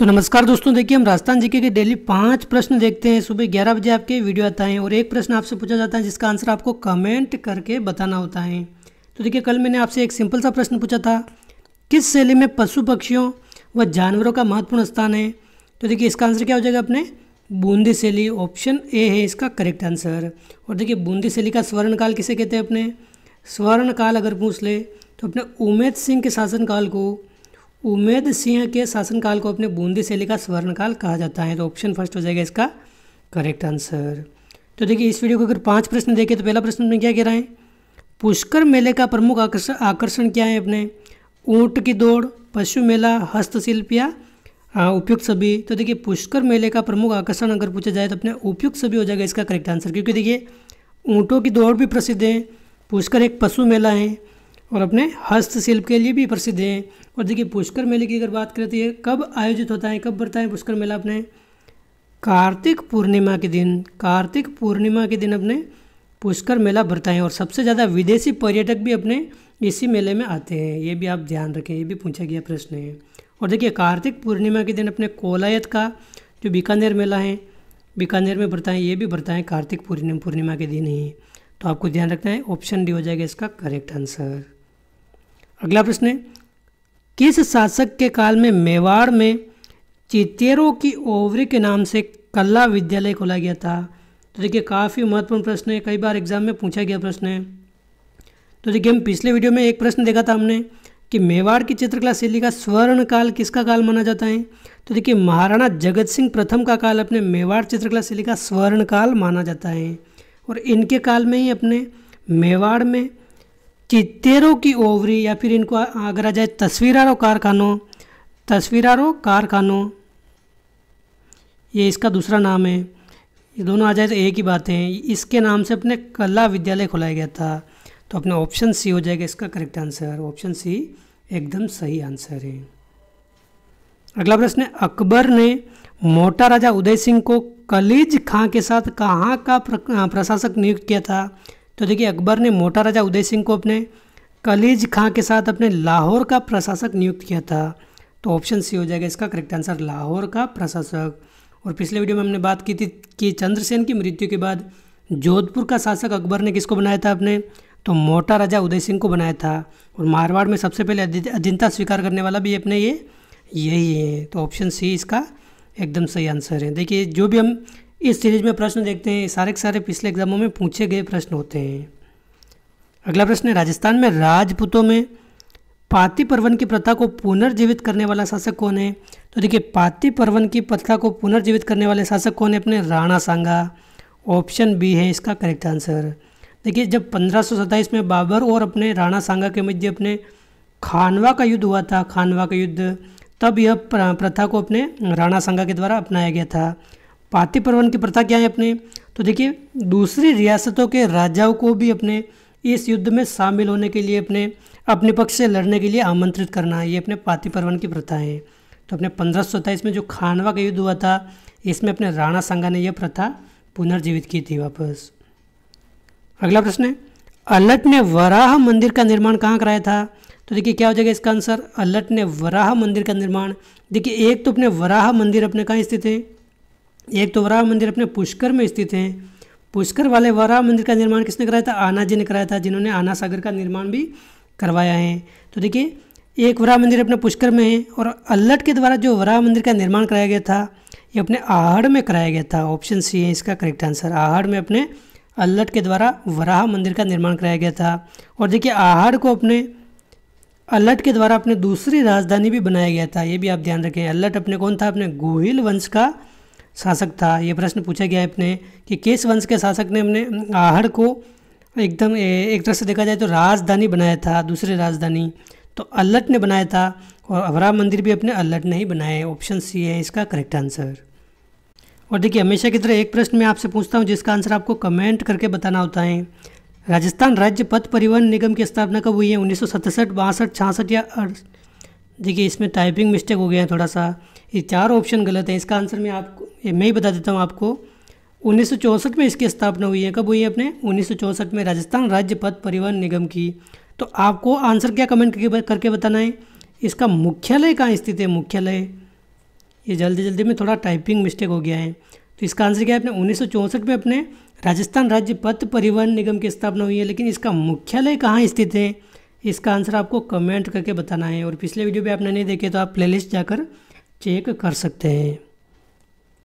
तो नमस्कार दोस्तों देखिए हम राजस्थान जीके के डेली पांच प्रश्न देखते हैं सुबह ग्यारह बजे आपके वीडियो आता है और एक प्रश्न आपसे पूछा जाता है जिसका आंसर आपको कमेंट करके बताना होता है तो देखिए कल मैंने आपसे एक सिंपल सा प्रश्न पूछा था किस शैली में पशु पक्षियों व जानवरों का महत्वपूर्ण स्थान है तो देखिए इसका आंसर क्या हो जाएगा अपने बूंदी शैली ऑप्शन ए है इसका करेक्ट आंसर और देखिए बूंदी शैली का स्वर्णकाल किसे कहते हैं अपने स्वर्णकाल अगर पूछ ले तो अपने उमेद सिंह के शासनकाल को उमेद सिंह के शासनकाल को अपने बूंदी शैली का स्वर्णकाल कहा जाता है तो ऑप्शन फर्स्ट हो जाएगा इसका करेक्ट आंसर तो देखिए इस वीडियो को अगर पांच प्रश्न देखें तो पहला प्रश्न क्या कह रहा है पुष्कर मेले का प्रमुख आकर्षण आकर्षण क्या है अपने ऊँट की दौड़ पशु मेला हस्तशिल्प या उपयुक्त सभी तो देखिए पुष्कर मेले का प्रमुख आकर्षण अगर पूछा जाए तो अपने उपयुक्त सभी हो जाएगा इसका करेक्ट आंसर क्योंकि देखिए ऊँटों की दौड़ भी प्रसिद्ध है पुष्कर एक पशु मेला है और अपने हस्तशिल्प के लिए भी प्रसिद्ध हैं और देखिए पुष्कर मेले की अगर बात तो ये कब आयोजित होता है कब बढ़ता है पुष्कर मेला अपने कार्तिक पूर्णिमा के दिन कार्तिक पूर्णिमा के दिन अपने पुष्कर मेला भरता है और सबसे ज़्यादा विदेशी पर्यटक भी अपने इसी मेले में आते हैं ये भी आप ध्यान रखें ये भी पूछा गया प्रश्न है और देखिए कार्तिक पूर्णिमा के दिन अपने कोलायत का जो बीकानेर मेला है बीकानेर में भरता है ये भी भरता है कार्तिक पूर्णिमा के दिन ही तो आपको ध्यान रखना है ऑप्शन डी हो जाएगा इसका करेक्ट आंसर अगला प्रश्न है किस शासक के काल में मेवाड़ में चितेरों की ओवरी के नाम से कला विद्यालय खोला गया था तो देखिए काफ़ी महत्वपूर्ण प्रश्न है कई बार एग्जाम में पूछा गया प्रश्न है तो देखिए हम पिछले वीडियो में एक प्रश्न देखा था हमने कि मेवाड़ की चित्रकला शैली का स्वर्ण काल किसका काल माना जाता है तो देखिए महाराणा जगत सिंह प्रथम का काल अपने मेवाड़ चित्रकला शैली का स्वर्ण काल माना जाता है और इनके काल में ही अपने मेवाड़ में चित्तेरों की ओवरी या फिर इनको अगर आ जाए तस्वीरारो कारखानों तस्वीरारो कारखानों ये इसका दूसरा नाम है ये दोनों आ जाए तो एक ही बात है इसके नाम से अपने कला विद्यालय खोलाया गया था तो अपना ऑप्शन सी हो जाएगा इसका करेक्ट आंसर ऑप्शन सी एकदम सही आंसर है अगला प्रश्न है अकबर ने मोटा राजा उदय सिंह को कलीज खां के साथ कहाँ का प्रशासक नियुक्त किया था तो देखिए अकबर ने मोटा राजा उदय सिंह को अपने कलीज खां के साथ अपने लाहौर का प्रशासक नियुक्त किया था तो ऑप्शन सी हो जाएगा इसका करेक्ट आंसर लाहौर का प्रशासक और पिछले वीडियो में हमने बात की थी कि चंद्रसेन की मृत्यु के बाद जोधपुर का शासक अकबर ने किसको बनाया था अपने तो मोटा राजा उदय सिंह को बनाया था और मारवाड़ में सबसे पहले अधीनता स्वीकार करने वाला भी अपने ये यही है तो ऑप्शन सी इसका एकदम सही आंसर है देखिए जो भी हम इस सीरीज में प्रश्न देखते हैं सारे के सारे पिछले एग्जामों में पूछे गए प्रश्न होते हैं अगला प्रश्न है राजस्थान में राजपूतों में पाति पर्वन की प्रथा को पुनर्जीवित करने वाला शासक कौन है तो देखिए पाति पर्वन की प्रथा को पुनर्जीवित करने वाले शासक कौन है अपने राणा सांगा ऑप्शन बी है इसका करेक्ट आंसर देखिए जब पंद्रह में बाबर और अपने राणा सांगा के मध्य अपने खानवा का युद्ध हुआ था खानवा का युद्ध तब यह प्रथा को अपने राणा सांगा के द्वारा अपनाया गया था पातिपरवन की प्रथा क्या है अपने तो देखिए दूसरी रियासतों के राजाओं को भी अपने इस युद्ध में शामिल होने के लिए अपने अपने पक्ष से लड़ने के लिए आमंत्रित करना है ये अपने पातिपरवन की प्रथा है तो अपने पंद्रह सौ में जो खानवा का युद्ध हुआ था इसमें अपने राणा सांगा ने यह प्रथा पुनर्जीवित की थी वापस अगला प्रश्न है अलट ने वराह मंदिर का निर्माण कहाँ कराया था तो देखिए क्या हो जाएगा इसका आंसर अलट ने वराह मंदिर का निर्माण देखिए एक तो अपने वराह मंदिर अपने कहाँ स्थित है एक तो वराह मंदिर अपने पुष्कर में स्थित है पुष्कर वाले वराह मंदिर का निर्माण किसने कराया था आना जी ने कराया था जिन्होंने आना सागर का निर्माण भी करवाया है तो देखिए एक वराह मंदिर अपने पुष्कर में है और अल्लट के द्वारा जो वराह मंदिर का निर्माण कराया गया था ये अपने आहड़ में कराया गया था ऑप्शन सी है इसका करेक्ट आंसर आहड़ में अपने अल्लट के द्वारा वराह मंदिर का निर्माण कराया गया था और देखिए आहड़ को अपने अल्लट के द्वारा अपने दूसरी राजधानी भी बनाया गया था ये भी आप ध्यान रखें अल्लट अपने कौन था अपने गोहिल वंश का शासक था ये प्रश्न पूछा गया है अपने कि केस वंश के शासक ने हमने आहड़ को एकदम एक तरह से देखा जाए तो राजधानी बनाया था दूसरे राजधानी तो अल्लट ने बनाया था और अवरा मंदिर भी अपने अल्लट ने ही बनाए ऑप्शन सी है इसका करेक्ट आंसर और देखिए हमेशा की तरह एक प्रश्न मैं आपसे पूछता हूँ जिसका आंसर आपको कमेंट करके बताना होता है राजस्थान राज्य पथ परिवहन निगम की स्थापना कब हुई है उन्नीस सौ बासठ छियासठ या देखिए इसमें टाइपिंग मिस्टेक हो गया है थोड़ा सा ये चार ऑप्शन गलत है इसका आंसर मैं आपको मैं ही बता देता हूँ आपको उन्नीस में इसकी स्थापना हुई है कब हुई है अपने उन्नीस में राजस्थान राज्य पथ परिवहन निगम की तो आपको आंसर क्या कमेंट करके करके बताना है इसका मुख्यालय कहाँ स्थित है मुख्यालय ये जल्दी जल्दी में थोड़ा टाइपिंग मिस्टेक हो गया है तो इसका आंसर क्या है अपने उन्नीस में अपने राजस्थान राज्य पथ परिवहन निगम की स्थापना हुई है लेकिन इसका मुख्यालय कहाँ स्थित है इसका आंसर आपको कमेंट करके बताना है और पिछले वीडियो भी आपने नहीं देखे तो आप प्ले जाकर चेक कर सकते हैं